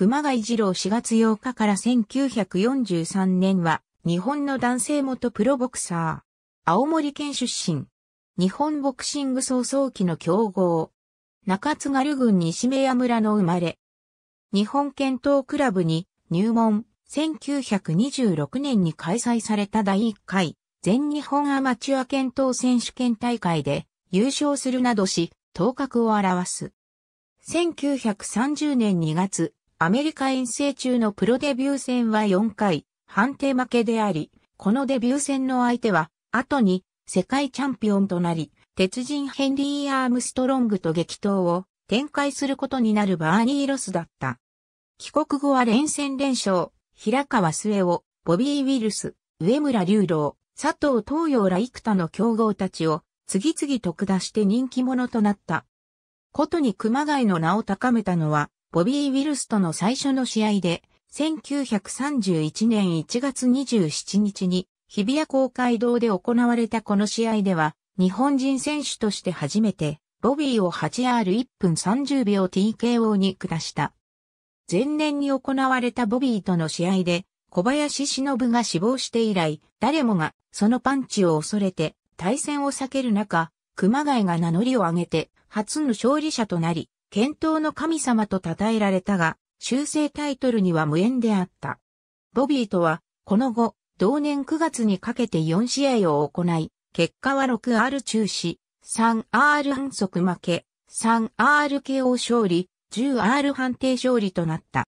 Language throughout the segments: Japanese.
熊谷二郎4月8日から1943年は、日本の男性元プロボクサー。青森県出身。日本ボクシング総々期の強豪。中津軽郡西目屋村の生まれ。日本剣道クラブに入門。1926年に開催された第1回全日本アマチュア剣道選手権大会で優勝するなどし頭角を表す。1930年2月、アメリカ遠征中のプロデビュー戦は4回、判定負けであり、このデビュー戦の相手は、後に世界チャンピオンとなり、鉄人ヘンリー・アームストロングと激闘を展開することになるバーニー・ロスだった。帰国後は連戦連勝、平川末夫、ボビー・ウィルス、上村隆郎、佐藤東洋ら幾多の強豪たちを次々と下して人気者となった。ことに熊谷の名を高めたのは、ボビー・ウィルスとの最初の試合で、1931年1月27日に日比谷公会堂で行われたこの試合では、日本人選手として初めて、ボビーを 8R1 分30秒 TKO に下した。前年に行われたボビーとの試合で、小林忍が死亡して以来、誰もがそのパンチを恐れて対戦を避ける中、熊谷が名乗りを上げて初の勝利者となり、検討の神様と称えられたが、修正タイトルには無縁であった。ボビーとは、この後、同年9月にかけて4試合を行い、結果は 6R 中止、3R 反則負け、3RKO 勝利、10R 判定勝利となった。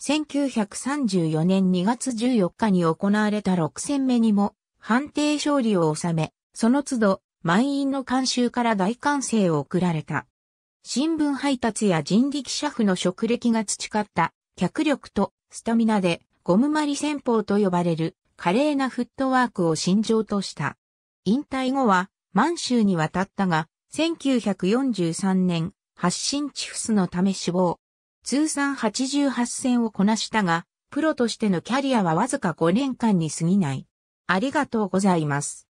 1934年2月14日に行われた6戦目にも判定勝利を収め、その都度満員の監修から大歓声を送られた。新聞配達や人力車夫の職歴が培った脚力とスタミナでゴムマリ戦法と呼ばれる華麗なフットワークを心情とした。引退後は満州に渡ったが、1943年、発信チフスのため死亡。通算88戦をこなしたが、プロとしてのキャリアはわずか5年間に過ぎない。ありがとうございます。